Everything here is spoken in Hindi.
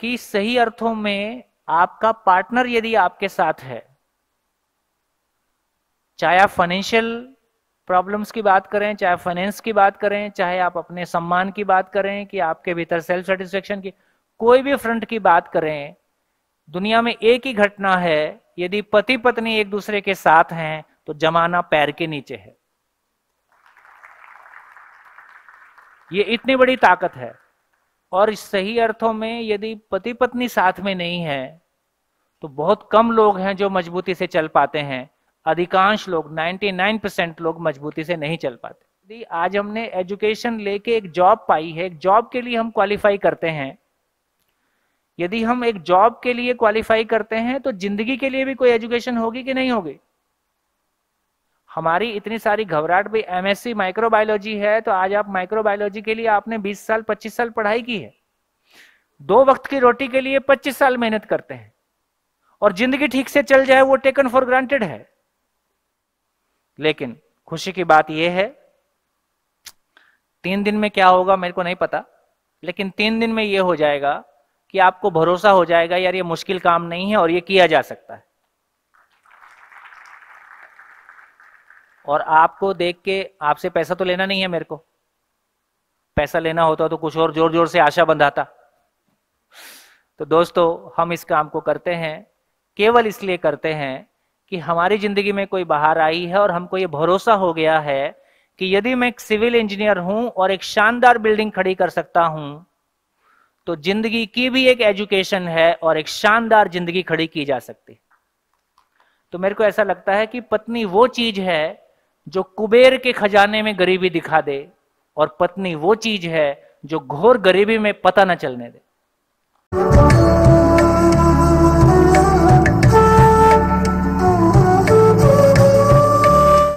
कि सही अर्थों में आपका पार्टनर यदि आपके साथ है चाहे आप फाइनेंशियल प्रॉब्लम्स की बात करें चाहे फाइनेंस की बात करें चाहे आप अपने सम्मान की बात करें कि आपके भीतर सेल्फ सेटिस्फेक्शन की कोई भी फ्रंट की बात करें दुनिया में एक ही घटना है यदि पति पत्नी एक दूसरे के साथ हैं तो जमाना पैर के नीचे है ये इतनी बड़ी ताकत है और सही अर्थों में यदि पति पत्नी साथ में नहीं है तो बहुत कम लोग हैं जो मजबूती से चल पाते हैं अधिकांश लोग 99 परसेंट लोग मजबूती से नहीं चल पाते यदि आज हमने एजुकेशन लेके एक जॉब पाई है एक जॉब के लिए हम क्वालिफाई करते हैं यदि हम एक जॉब के लिए क्वालिफाई करते हैं तो जिंदगी के लिए भी कोई एजुकेशन होगी कि नहीं होगी हमारी इतनी सारी घबराहट भी एमएससी माइक्रोबायोलॉजी है तो आज आप माइक्रोबायोलॉजी के लिए आपने 20 साल 25 साल पढ़ाई की है दो वक्त की रोटी के लिए 25 साल मेहनत करते हैं और जिंदगी ठीक से चल जाए वो टेकन फॉर ग्रांटेड है लेकिन खुशी की बात यह है तीन दिन में क्या होगा मेरे को नहीं पता लेकिन तीन दिन में यह हो जाएगा कि आपको भरोसा हो जाएगा यार ये मुश्किल काम नहीं है और ये किया जा सकता है और आपको देख के आपसे पैसा तो लेना नहीं है मेरे को पैसा लेना होता तो कुछ और जोर जोर से आशा बंधाता तो दोस्तों हम इस काम को करते हैं केवल इसलिए करते हैं कि हमारी जिंदगी में कोई बाहर आई है और हमको ये भरोसा हो गया है कि यदि मैं एक सिविल इंजीनियर हूं और एक शानदार बिल्डिंग खड़ी कर सकता हूं तो जिंदगी की भी एक एजुकेशन है और एक शानदार जिंदगी खड़ी की जा सकती तो मेरे को ऐसा लगता है कि पत्नी वो चीज है जो कुबेर के खजाने में गरीबी दिखा दे और पत्नी वो चीज है जो घोर गरीबी में पता न चलने दे